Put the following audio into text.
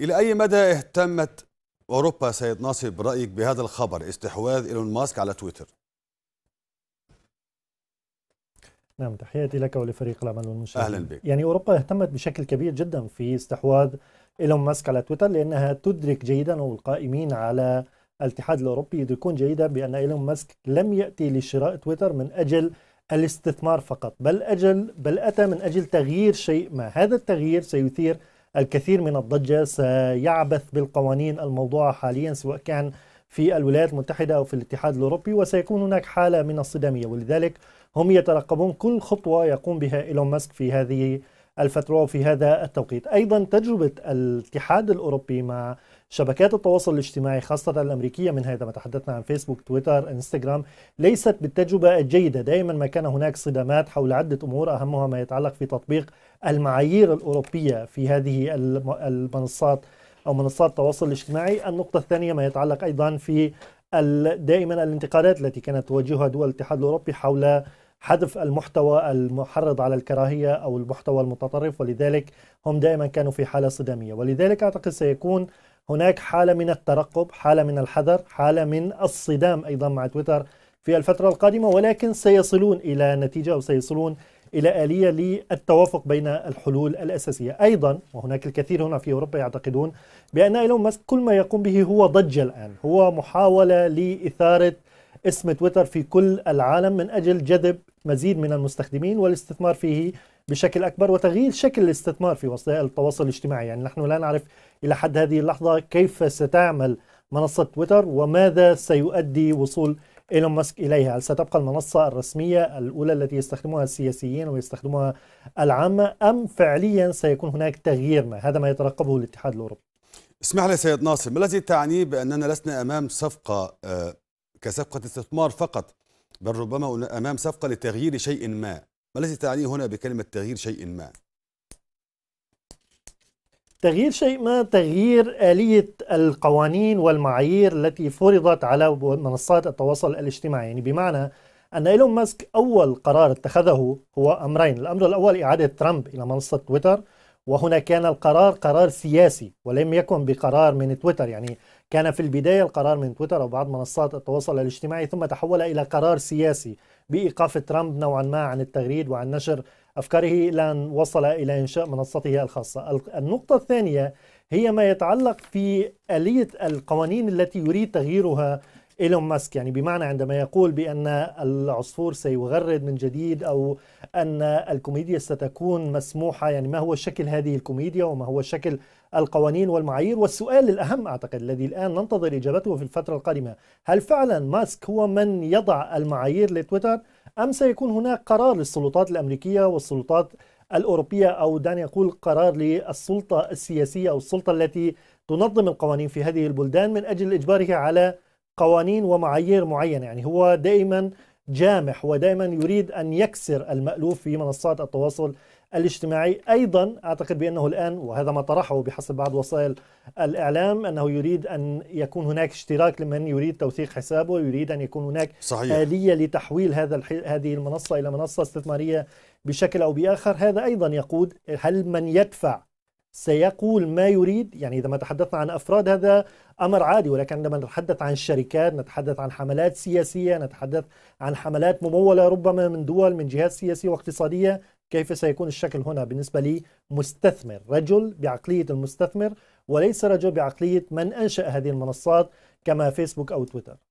إلى أي مدى اهتمت أوروبا سيد ناصر برأيك بهذا الخبر استحواذ إيلون ماسك على تويتر؟ نعم تحياتي لك ولفريق العمل والمشاهدين أهلا بك يعني أوروبا اهتمت بشكل كبير جدا في استحواذ إيلون ماسك على تويتر لأنها تدرك جيدا والقائمين على الاتحاد الأوروبي يدركون جيدا بأن إيلون ماسك لم يأتي لشراء تويتر من أجل الاستثمار فقط بل أجل بل أتى من أجل تغيير شيء ما هذا التغيير سيثير الكثير من الضجة سيعبث بالقوانين الموضوعة حاليا سواء كان في الولايات المتحدة أو في الاتحاد الأوروبي وسيكون هناك حالة من الصدامية ولذلك هم يترقبون كل خطوة يقوم بها إيلون ماسك في هذه الفترة وفي هذا التوقيت أيضا تجربة الاتحاد الأوروبي مع شبكات التواصل الاجتماعي خاصة الأمريكية من هذا ما تحدثنا عن فيسبوك تويتر إنستغرام ليست بالتجربة الجيدة دائما ما كان هناك صدامات حول عدة أمور أهمها ما يتعلق في تطبيق المعايير الأوروبية في هذه المنصات أو منصات التواصل الاجتماعي النقطة الثانية ما يتعلق أيضا في دائما الانتقادات التي كانت تواجهها دول الاتحاد الأوروبي حول حذف المحتوى المحرض على الكراهية أو المحتوى المتطرف ولذلك هم دائما كانوا في حالة صدامية ولذلك أعتقد سيكون هناك حالة من الترقب حالة من الحذر حالة من الصدام أيضا مع تويتر في الفترة القادمة ولكن سيصلون إلى نتيجة أو سيصلون إلى آلية للتوافق بين الحلول الأساسية أيضا وهناك الكثير هنا في أوروبا يعتقدون بأن إيلون ماسك كل ما يقوم به هو ضجة الآن هو محاولة لإثارة اسم تويتر في كل العالم من أجل جذب مزيد من المستخدمين والاستثمار فيه بشكل أكبر وتغيير شكل الاستثمار في وسائل التواصل الاجتماعي يعني نحن لا نعرف إلى حد هذه اللحظة كيف ستعمل منصة تويتر وماذا سيؤدي وصول ايلون ماسك اليها، هل ستبقى المنصه الرسميه الاولى التي يستخدمها السياسيين ويستخدمها العامه ام فعليا سيكون هناك تغيير ما؟ هذا ما يترقبه الاتحاد الاوروبي. اسمح لي سيد ناصر، ما الذي تعنيه باننا لسنا امام صفقه آه، كصفقه استثمار فقط، بل ربما امام صفقه لتغيير شيء ما. ما الذي تعنيه هنا بكلمة تغيير شيء ما؟ تغيير شيء ما تغيير آلية القوانين والمعايير التي فرضت على منصات التواصل الاجتماعي يعني بمعنى أن إيلون ماسك أول قرار اتخذه هو أمرين الأمر الأول إعادة ترامب إلى منصة تويتر وهنا كان القرار قرار سياسي ولم يكن بقرار من تويتر يعني كان في البداية القرار من تويتر أو بعض منصات التواصل الاجتماعي ثم تحول إلى قرار سياسي بإيقاف ترامب نوعا ما عن التغريد وعن نشر أفكاره إلى أن وصل إلى إنشاء منصته الخاصة النقطة الثانية هي ما يتعلق في آلية القوانين التي يريد تغييرها ايلون ماسك يعني بمعنى عندما يقول بان العصفور سيغرد من جديد او ان الكوميديا ستكون مسموحه يعني ما هو شكل هذه الكوميديا وما هو شكل القوانين والمعايير والسؤال الاهم اعتقد الذي الان ننتظر اجابته في الفتره القادمه هل فعلا ماسك هو من يضع المعايير لتويتر ام سيكون هناك قرار للسلطات الامريكيه والسلطات الاوروبيه او دعني اقول قرار للسلطه السياسيه او السلطه التي تنظم القوانين في هذه البلدان من اجل اجباره على قوانين ومعايير معينه يعني هو دائما جامح ودائما يريد ان يكسر المالوف في منصات التواصل الاجتماعي ايضا اعتقد بانه الان وهذا ما طرحه بحسب بعض وسائل الاعلام انه يريد ان يكون هناك اشتراك لمن يريد توثيق حسابه يريد ان يكون هناك صحيح. اليه لتحويل هذا الح... هذه المنصه الى منصه استثماريه بشكل او باخر هذا ايضا يقود هل من يدفع سيقول ما يريد يعني إذا ما تحدثنا عن أفراد هذا أمر عادي ولكن عندما نتحدث عن شركات نتحدث عن حملات سياسية نتحدث عن حملات ممولة ربما من دول من جهات سياسية واقتصادية كيف سيكون الشكل هنا بالنسبة لي مستثمر رجل بعقلية المستثمر وليس رجل بعقلية من أنشأ هذه المنصات كما فيسبوك أو تويتر